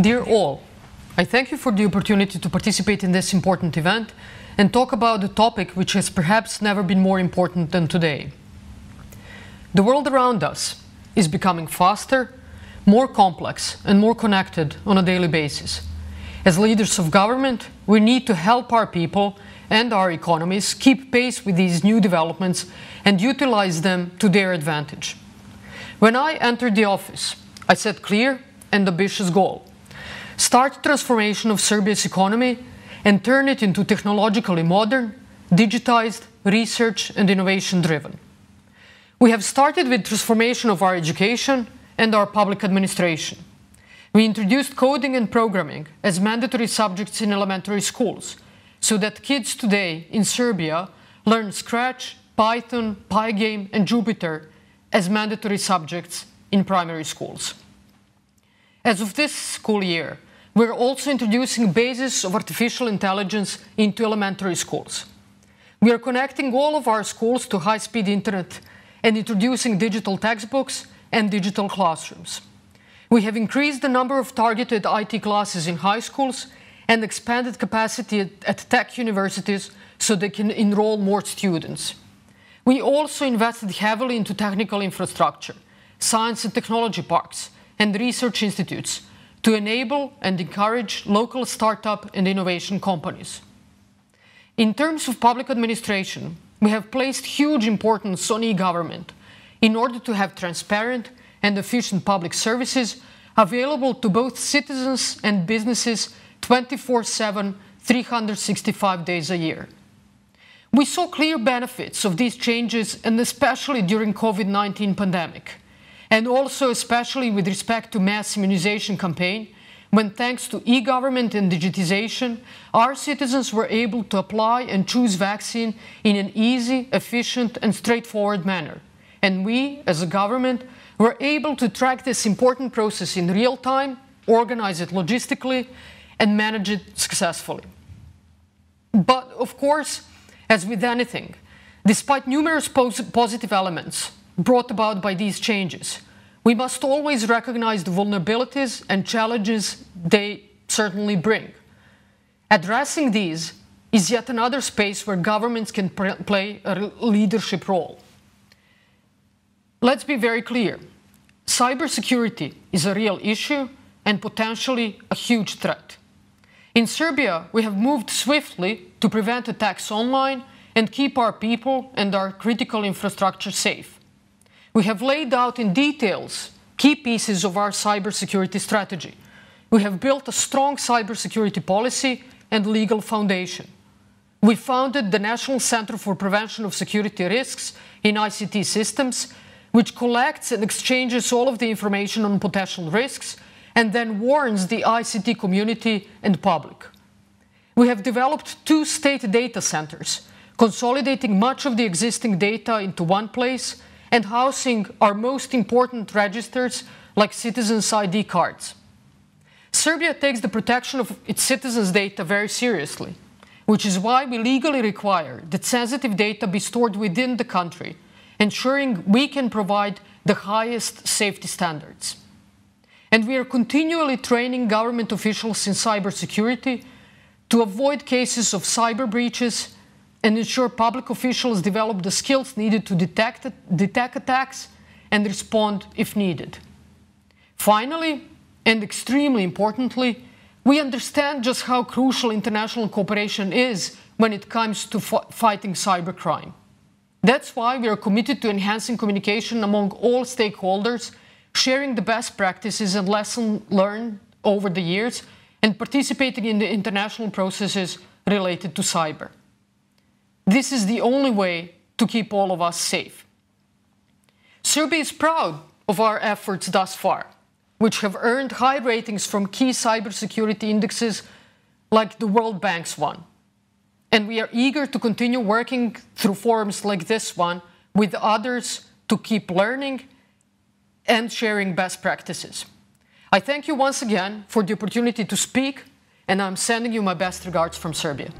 Dear all, I thank you for the opportunity to participate in this important event and talk about a topic which has perhaps never been more important than today. The world around us is becoming faster, more complex, and more connected on a daily basis. As leaders of government, we need to help our people and our economies keep pace with these new developments and utilize them to their advantage. When I entered the office, I set clear and ambitious goals start transformation of Serbia's economy and turn it into technologically modern, digitized, research and innovation driven. We have started with transformation of our education and our public administration. We introduced coding and programming as mandatory subjects in elementary schools so that kids today in Serbia learn Scratch, Python, Pygame and Jupyter as mandatory subjects in primary schools. As of this school year, we're also introducing bases of artificial intelligence into elementary schools. We are connecting all of our schools to high-speed internet and introducing digital textbooks and digital classrooms. We have increased the number of targeted IT classes in high schools and expanded capacity at tech universities so they can enroll more students. We also invested heavily into technical infrastructure, science and technology parks, and research institutes to enable and encourage local startup and innovation companies. In terms of public administration, we have placed huge importance on e-government in order to have transparent and efficient public services available to both citizens and businesses 24-7, 365 days a year. We saw clear benefits of these changes and especially during COVID-19 pandemic and also especially with respect to mass immunization campaign, when thanks to e-government and digitization, our citizens were able to apply and choose vaccine in an easy, efficient, and straightforward manner. And we, as a government, were able to track this important process in real time, organize it logistically, and manage it successfully. But of course, as with anything, despite numerous positive elements, brought about by these changes. We must always recognize the vulnerabilities and challenges they certainly bring. Addressing these is yet another space where governments can play a leadership role. Let's be very clear cybersecurity is a real issue and potentially a huge threat. In Serbia, we have moved swiftly to prevent attacks online and keep our people and our critical infrastructure safe. We have laid out in details key pieces of our cybersecurity strategy. We have built a strong cybersecurity policy and legal foundation. We founded the National Center for Prevention of Security Risks in ICT Systems, which collects and exchanges all of the information on potential risks and then warns the ICT community and public. We have developed two state data centers, consolidating much of the existing data into one place and housing our most important registers like citizens' ID cards. Serbia takes the protection of its citizens' data very seriously, which is why we legally require that sensitive data be stored within the country, ensuring we can provide the highest safety standards. And we are continually training government officials in cybersecurity to avoid cases of cyber breaches and ensure public officials develop the skills needed to detect, detect attacks and respond if needed. Finally, and extremely importantly, we understand just how crucial international cooperation is when it comes to fighting cybercrime. That's why we are committed to enhancing communication among all stakeholders, sharing the best practices and lessons learned over the years, and participating in the international processes related to cyber. This is the only way to keep all of us safe. Serbia is proud of our efforts thus far, which have earned high ratings from key cybersecurity indexes like the World Bank's one. And we are eager to continue working through forums like this one with others to keep learning and sharing best practices. I thank you once again for the opportunity to speak, and I'm sending you my best regards from Serbia.